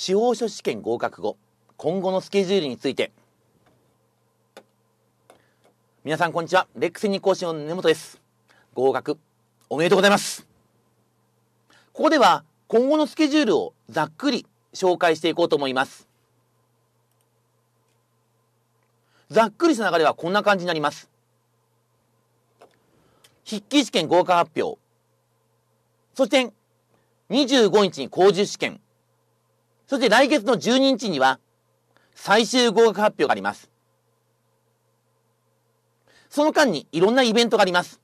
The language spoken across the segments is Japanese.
司法書試験合格後今後のスケジュールについて皆さんこんにちはレックスニ講師の根本です合格おめでとうございますここでは今後のスケジュールをざっくり紹介していこうと思いますざっくりした流れはこんな感じになります筆記試験合格発表そして25日に工事試験そして来月の12日には、最終合格発表があります。その間にいろんなイベントがあります。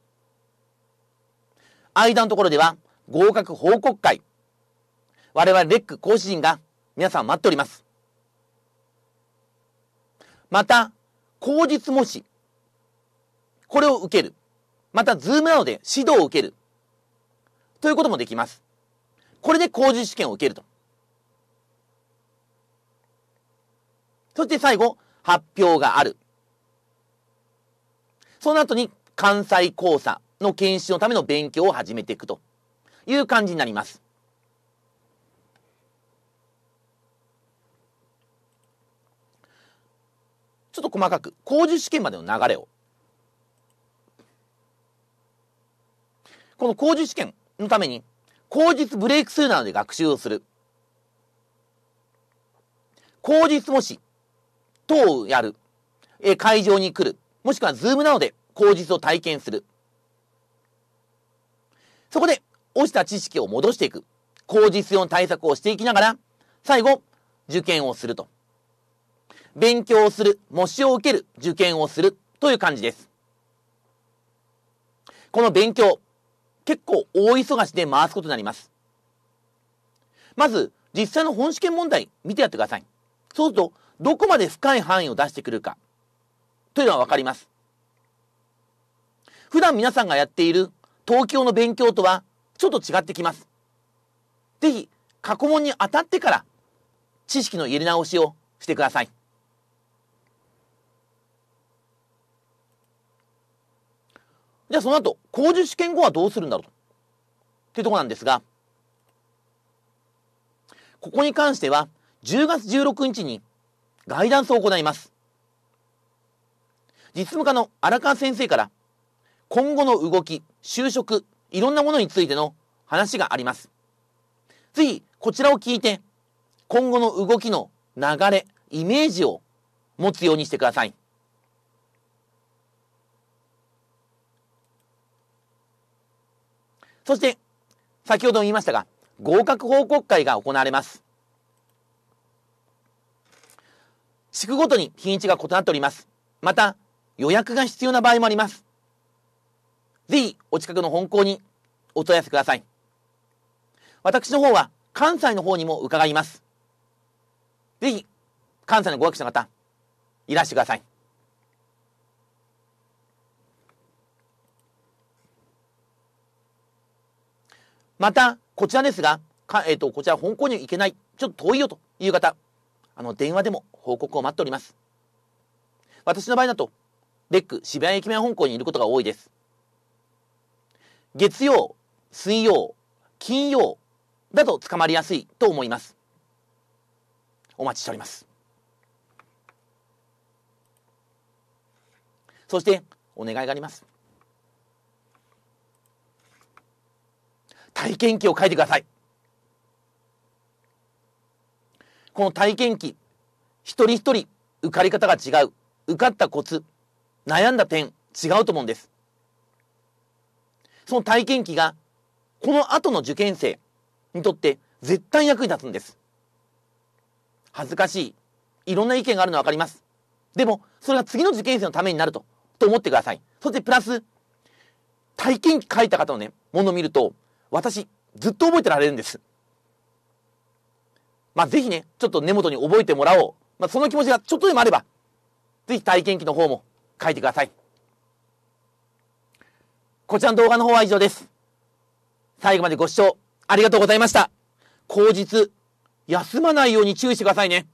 間のところでは、合格報告会。我々レック講師陣が皆さん待っております。また、口実模試。これを受ける。また、ズームなどで指導を受ける。ということもできます。これで口述試験を受けると。そして最後、発表がある。その後に関西交差の研修のための勉強を始めていくという感じになります。ちょっと細かく、工事試験までの流れを。この工事試験のために、口実ブレイクスルーなどで学習をする。口実模試等をやる。え会場に来る。もしくは、ズームなどで口実を体験する。そこで、落ちた知識を戻していく。口実用の対策をしていきながら、最後、受験をすると。勉強をする、模試を受ける、受験をするという感じです。この勉強、結構大忙しで回すことになります。まず、実際の本試験問題見てやってください。そうすると、どこまで深い範囲を出してくるか、というのはわかります。普段皆さんがやっている東京の勉強とはちょっと違ってきます。ぜひ、過去問に当たってから、知識の入れ直しをしてください。じゃあその後、工事試験後はどうするんだろうっていうところなんですが、ここに関しては、10月16日にガイダンスを行います実務家の荒川先生から今後の動き就職いろんなものについての話がありますぜひこちらを聞いて今後の動きの流れイメージを持つようにしてくださいそして先ほども言いましたが合格報告会が行われます地区ごとに日にちが異なっております。また、予約が必要な場合もあります。ぜひ、お近くの本校にお問い合わせください。私の方は、関西の方にも伺います。ぜひ、関西のご学者の方、いらしてください。また、こちらですが、かえっ、ー、と、こちら本校に行けない、ちょっと遠いよという方、あの、電話でも報告を待っております。私の場合だと、レック渋谷駅前本校にいることが多いです。月曜、水曜、金曜だと捕まりやすいと思います。お待ちしております。そして、お願いがあります。体験記を書いてください。この体験記一人一人受かり方が違う受かったコツ悩んだ点違うと思うんですその体験記がこの後の受験生にとって絶対役に立つんです恥ずかしいいろんな意見があるの分かりますでもそれが次の受験生のためになるとと思ってくださいそしてプラス体験記書いた方のねものを見ると私ずっと覚えてられるんですまあ、ぜひね、ちょっと根元に覚えてもらおう。まあ、その気持ちがちょっとでもあれば、ぜひ体験記の方も書いてください。こちらの動画の方は以上です。最後までご視聴ありがとうございました。口日、休まないように注意してくださいね。